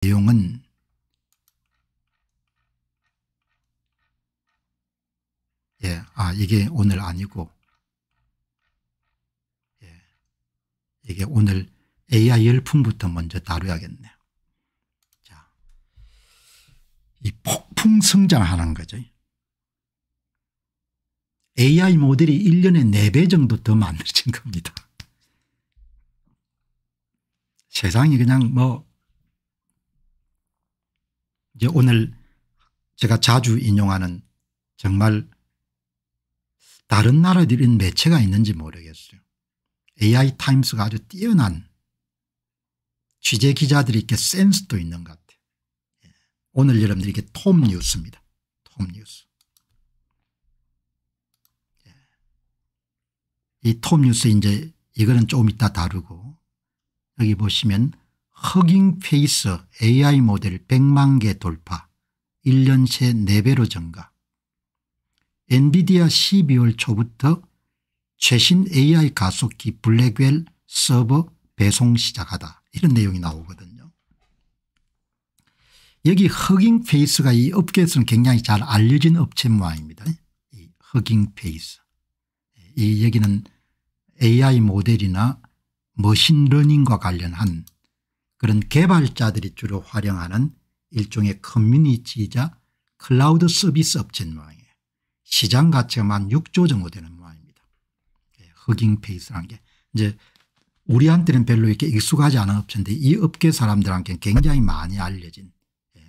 내용은 예, 아 이게 오늘 아니고 예, 이게 오늘 AI 열풍부터 먼저 다뤄야겠네요. 자, 이 폭풍 성장하는 거죠. AI 모델이 1년에 4배 정도 더 만들어진 겁니다. 세상이 그냥 뭐 이제 오늘 제가 자주 인용하는 정말 다른 나라들이 매체가 있는지 모르겠어요. AI 타임스가 아주 뛰어난 취재 기자들이 이렇게 센스도 있는 것 같아요. 예. 오늘 여러분들에게톰 뉴스입니다. 톰 뉴스. 예. 이톰 뉴스 이제 이거는 조금 이따 다루고 여기 보시면 허깅페이스 AI 모델 100만 개 돌파 1년 새 4배로 증가 엔비디아 12월 초부터 최신 AI 가속기 블랙웰 서버 배송 시작하다 이런 내용이 나오거든요. 여기 허깅페이스가 이 업계에서는 굉장히 잘 알려진 업체 모양입니다. 이 허깅페이스. 이 여기는 AI 모델이나 머신러닝과 관련한 그런 개발자들이 주로 활용하는 일종의 커뮤니티이자 클라우드 서비스 업체인 모양이에요. 시장 가치가 만 6조 정도 되는 모양입니다. 허깅페이스라는 예, 게 이제 우리한테는 별로 이렇게 익숙하지 않은 업체인데 이 업계 사람들한테는 굉장히 많이 알려진 예,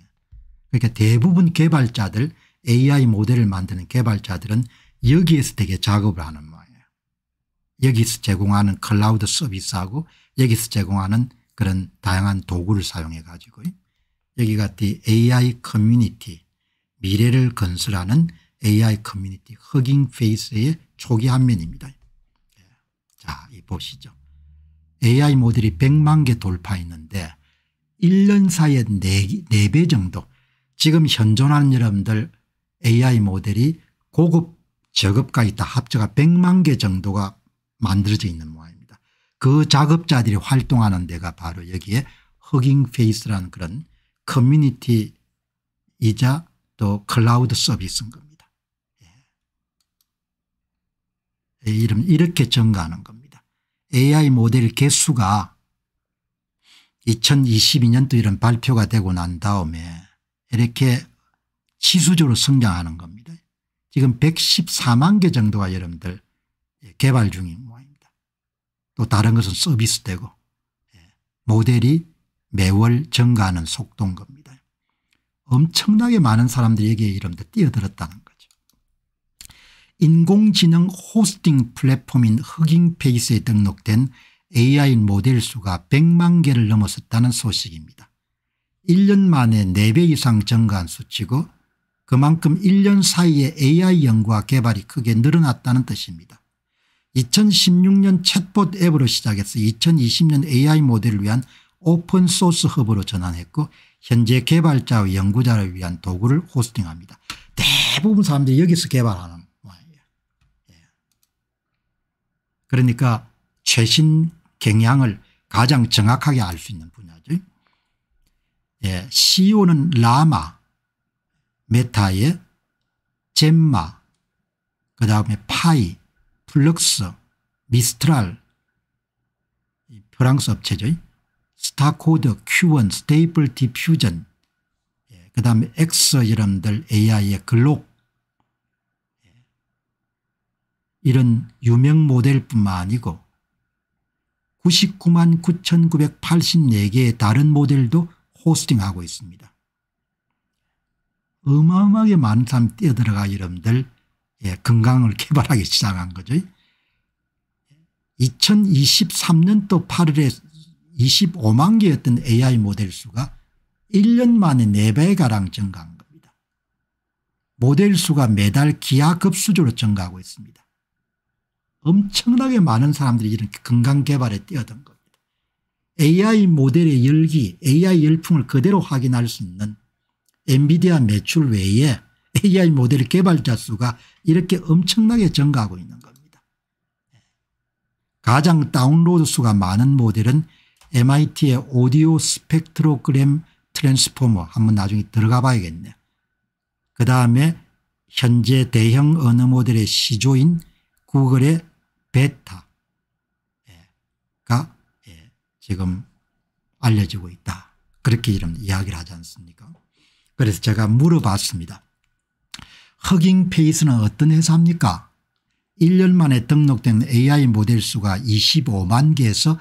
그러니까 대부분 개발자들 AI 모델을 만드는 개발자들은 여기에서 되게 작업을 하는 모양이에요. 여기서 제공하는 클라우드 서비스하고 여기서 제공하는 그런 다양한 도구를 사용해 가지고 여기 같이 AI 커뮤니티 미래를 건설하는 AI 커뮤니티 허깅 페이스의 초기 한면입니다. 예, 자, 이 보시죠. AI 모델이 100만 개 돌파했는데 1년 사이에 4, 배 정도 지금 현존하는 여러분들 AI 모델이 고급 저급까지 다 합쳐가 100만 개 정도가 만들어져 있는 모양입니다. 그 작업자들이 활동하는 데가 바로 여기에 허깅페이스라는 그런 커뮤니티이자 또 클라우드 서비스인 겁니다. 예. 이름 이렇게 증가하는 겁니다. AI 모델 개수가 2022년도 이런 발표가 되고 난 다음에 이렇게 지수적으로 성장하는 겁니다. 지금 114만 개 정도가 여러분들 개발 중입니다. 또 다른 것은 서비스되고 예, 모델이 매월 증가하는 속도인 겁니다. 엄청나게 많은 사람들이 여기에 이름도 뛰어들었다는 거죠. 인공지능 호스팅 플랫폼인 허깅페이스에 등록된 AI 모델 수가 100만 개를 넘어섰다는 소식입니다. 1년 만에 4배 이상 증가한 수치고 그만큼 1년 사이에 AI 연구와 개발이 크게 늘어났다는 뜻입니다. 2016년 챗봇 앱으로 시작해서 2020년 AI 모델을 위한 오픈소스 허브로 전환했고 현재 개발자와 연구자를 위한 도구를 호스팅합니다. 대부분 사람들이 여기서 개발하는 모양이에요. 예. 그러니까 최신 경향을 가장 정확하게 알 수 있는 분야죠. 예, CEO는 라마, 메타의 젠마, 그 다음에 파이, 플럭스, 미스트랄, 프랑스 업체죠. 스타코드, 큐원, 스테이플 디퓨전, 예, 그 다음에 엑스 러분들 AI의 글록 예, 이런 유명 모델뿐만 아니고 99만 9984개의 다른 모델도 호스팅하고 있습니다. 어마어마하게 많은 사람 뛰어들어가 이름들 예, 건강을 개발하기 시작한 거죠. 2023년도 8일에 25만 개였던 AI 모델 수가 1년 만에 4배가량 증가한 겁니다. 모델 수가 매달 기하급수적으로 증가하고 있습니다. 엄청나게 많은 사람들이 이런 건강 개발에 뛰어든 겁니다. AI 모델의 열기, AI 열풍을 그대로 확인할 수 있는 엔비디아 매출 외에 AI 모델의 개발자 수가 이렇게 엄청나게 증가하고 있는 겁니다. 가장 다운로드 수가 많은 모델은 MIT의 오디오 스펙트로그램 트랜스포머 한번 나중에 들어가 봐야겠네요. 그 다음에 현재 대형 언어 모델의 시조인 구글의 베타가 예, 지금 알려지고 있다. 그렇게 이런 이야기를 하지 않습니까 그래서 제가 물어봤습니다. 허깅페이스는 어떤 회사입니까 1년 만에 등록된 AI 모델 수가 25만 개에서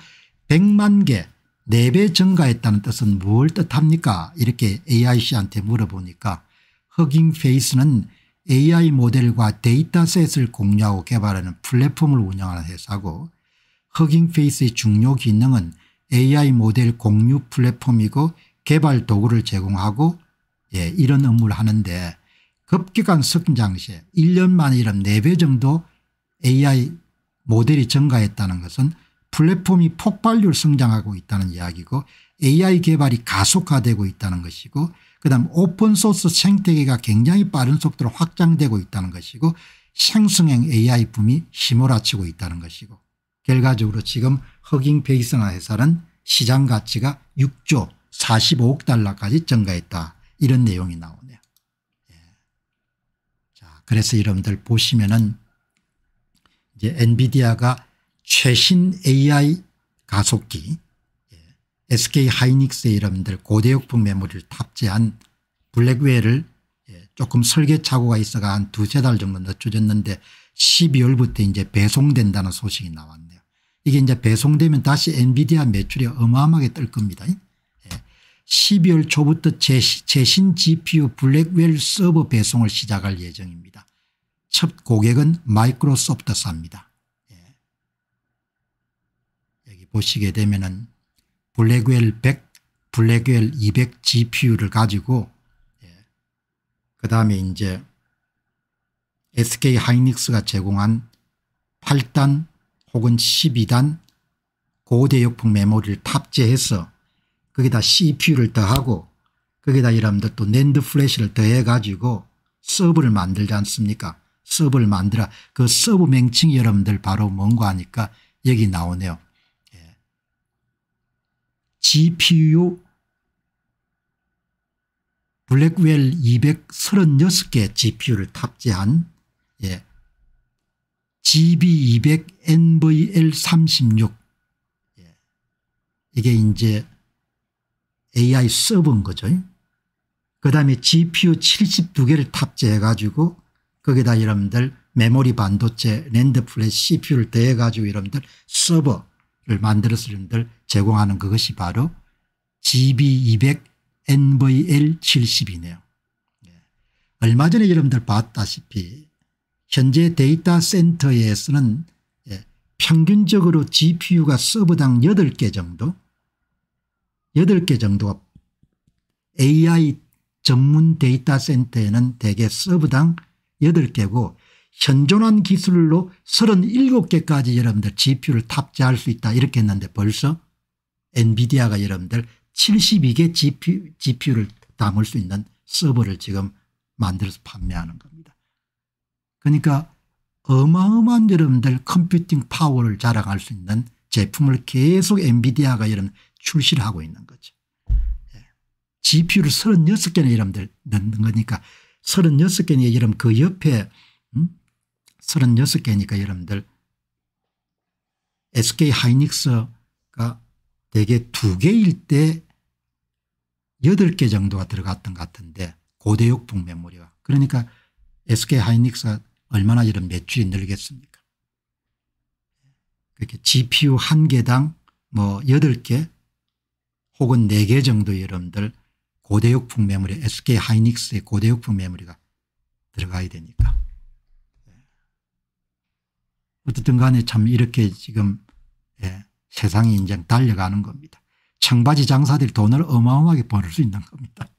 100만 개 4배 증가했다는 뜻은 뭘 뜻합니까 이렇게 AIC한테 물어보니까 허깅페이스는 AI 모델과 데이터셋을 공유하고 개발하는 플랫폼을 운영하는 회사고 허깅페이스의 중요 기능은 AI 모델 공유 플랫폼이고 개발 도구를 제공하고 예, 이런 업무를 하는데 급격한 성장 시에 1년 만에 이런 4배 정도 AI 모델이 증가했다는 것은 플랫폼이 폭발률 성장하고 있다는 이야기고 AI 개발이 가속화되고 있다는 것이고 그다음 오픈소스 생태계가 굉장히 빠른 속도로 확장되고 있다는 것이고 생성형 AI 붐이 심몰아치고 있다는 것이고 결과적으로 지금 허깅베이스나 회사는 시장 가치가 6조 45억 달러까지 증가했다 이런 내용이 나와요. 그래서 여러분들 보시면은 이제 엔비디아가 최신 AI 가속기 SK 예, 하이닉스의 여러분들 고대역품 메모리를 탑재한 블랙웨어를 예, 조금 설계 착오가 있어가 한 두세 달 정도 늦춰졌는데 12월부터 이제 배송된다는 소식이 나왔네요. 이게 이제 배송되면 다시 엔비디아 매출이 어마어마하게 뜰 겁니다. 12월 초부터 최신 GPU 블랙웰 서버 배송을 시작할 예정입니다. 첫 고객은 마이크로소프트사입니다. 예. 여기 보시게 되면은 블랙웰 100, 블랙웰 200 GPU를 가지고 예. 그 다음에 이제 SK 하이닉스가 제공한 8단 혹은 12단 고대역풍 메모리를 탑재해서 거기다 CPU를 더하고 거기다 여러분들 또 낸드 플래시를 더해 가지고 서브를 만들지 않습니까 서브를 만들어 그 서브 명칭이 여러분들 바로 뭔가 하니까 여기 나오네요. 예. GPU 블랙웰 236개 GPU를 탑재한 예. GB200 NVL36 예. 이게 이제 AI 서버인 거죠. 그 다음에 GPU 72개를 탑재해 가지고 거기다 여러분들 메모리 반도체 랜드 플래시 CPU를 더해 가지고 여러분들 서버를 만들어서 여러분들 제공하는 그것이 바로 GB200 NVL70이네요. 예. 얼마 전에 여러분들 봤다시피 현재 데이터 센터에서는 예, 평균적으로 GPU가 서버당 8개 정도 8개 정도가 AI 전문 데이터 센터에는 대개 서브당 8개고 현존한 기술로 37개까지 여러분들 GPU를 탑재할 수 있다 이렇게 했는데 벌써 엔비디아가 여러분들 72개 GPU, GPU를 담을 수 있는 서버를 지금 만들어서 판매하는 겁니다. 그러니까 어마어마한 여러분들 컴퓨팅 파워를 자랑할 수 있는 제품을 계속 엔비디아가 여러분 출시를 하고 있는 거죠. GPU를 36개나 이러면 넣는 거니까 36개니까 여러분 그 옆에 음? 36개니까 여러분들 SK 하이닉스가 대개 2개일 때 8개 정도가 들어갔던 같은데 고대역풍 메모리가 그러니까 SK 하이닉스가 얼마나 이런 매출이 늘겠습니까 그렇게 GPU 한 개당 뭐 8개 혹은 4개 정도 여러분들 고대역품 매물에 SK 하이닉스의 고대역품 매물이가 들어가야 되니까. 예. 어쨌든 간에 참 이렇게 지금 예, 세상이 인제 달려가는 겁니다. 청바지 장사들 돈을 어마어마하게 벌 수 있는 겁니다.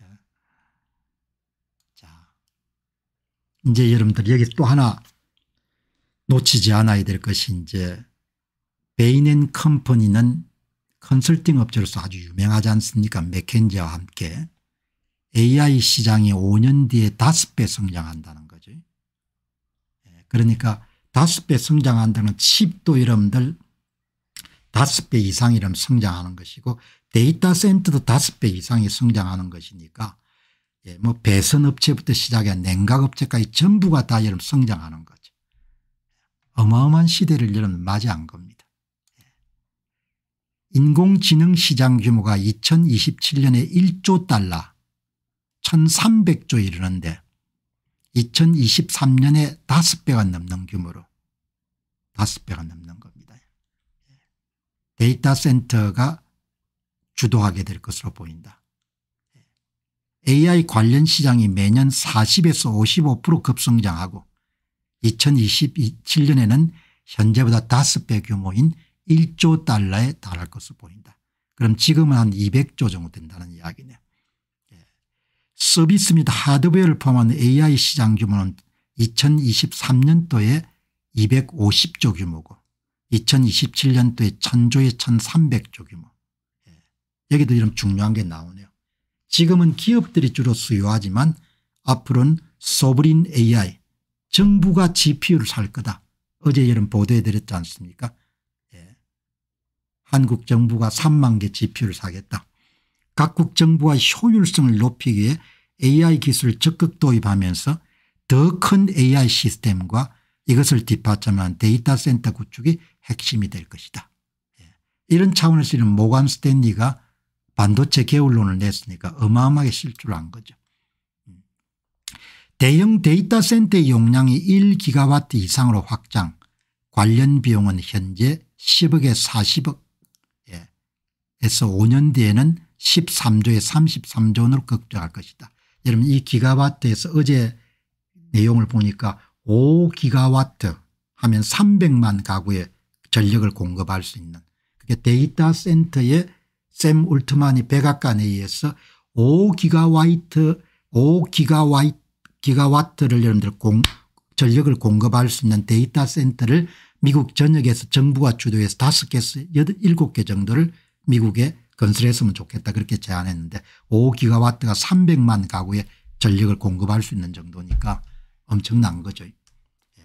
예. 자, 이제 여러분들 여기 또 하나 놓치지 않아야 될 것이 이제 베인 앤 컴퍼니는 컨설팅 업체로서 아주 유명하지 않습니까 맥켄지와 함께 AI 시장이 5년 뒤에 5배 성장한다는 거죠. 예, 그러니까 5배 성장한다는 칩도 여러분들 5배 이상 이러 성장하는 것이고 데이터 센터도 5배 이상이 성장하는 것이니까 예, 뭐 배선업체부터 시작한 냉각업체까지 전부가 다 여러분 성장하는 거죠. 어마어마한 시대를 여러분 맞이한 겁니다. 인공지능 시장 규모가 2027년에 1조 달러 1300조 이르는데 2023년에 5배가 넘는 규모로 5배가 넘는 겁니다. 데이터 센터가 주도하게 될 것으로 보인다. AI 관련 시장이 매년 40에서 55% 급성장하고 2027년에는 현재보다 5배 규모인 1조 달러에 달할 것으로 보인다. 그럼 지금은 한 200조 정도 된다는 이야기네요. 예. 서비스 및 하드웨어를 포함한 AI 시장 규모는 2023년도에 250조 규모고 2027년도에 1000조에 1300조 규모. 예. 여기도 이런 중요한 게 나오네요. 지금은 기업들이 주로 수요하지만 앞으로는 소브린 AI 정부가 GPU를 살 거다. 어제 여름 보도해드렸지 않습니까 한국 정부가 3만 개 지표를 사겠다. 각국 정부와 효율성을 높이기 위해 AI 기술을 적극 도입하면서 더 큰 AI 시스템과 이것을 뒷받침한 데이터 센터 구축이 핵심이 될 것이다. 예. 이런 차원에서 이런 모간 스탠리가 반도체 개울론을 냈으니까 어마어마하게 실주를 한 거죠. 음. 대형 데이터 센터의 용량이 1기가와트 이상으로 확장 관련 비용은 현재 10억에 40억 해서 5년 뒤에는 13조에 33조 원으로 걱정할 것이다. 여러분 이 기가와트에서 어제 내용을 보니까 5기가와트 하면 300만 가구에 전력을 공급할 수 있는 그게 데이터 센터의 샘 울트만이 백악관에 의해서 5기가와이트 5기가와트를 여러분들 공, 전력을 공급할 수 있는 데이터 센터를 미국 전역에서 정부가 주도해서 다 개, 여덟 일개 정도를 미국에 건설했으면 좋겠다 그렇게 제안했는데 5기가와트가 300만 가구에 전력을 공급할 수 있는 정도니까 엄청난 거죠. 예.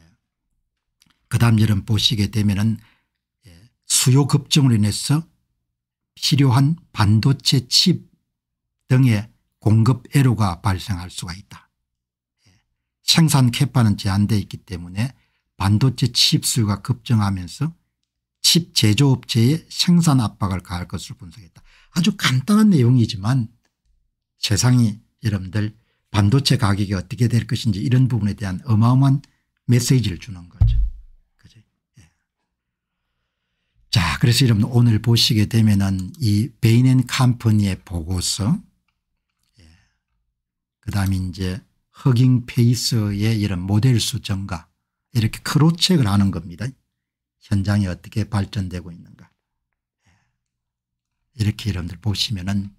그 다음 여름 보시게 되면은 예. 수요 급증으로 인해서 필요한 반도체 칩 등의 공급 애로가 발생할 수가 있다. 예. 생산 캐파는 제한되어 있기 때문에 반도체 칩 수요가 급증하면서 칩 제조업체의 생산 압박을 가할 것으로 분석했다. 아주 간단한 내용이지만 세상이 여러분들 반도체 가격이 어떻게 될 것인지 이런 부분에 대한 어마어마한 메시지를 주는 거죠. 그죠? 예. 자, 그래서 여러분 오늘 보시게 되면은 이 베인 앤 캄퍼니의 보고서, 예. 그 다음에 이제 허깅 페이스의 이런 모델 수 증가 이렇게 크로책을 하는 겁니다. 현장이 어떻게 발전되고 있는가. 예. 이렇게 여러분들 보시면은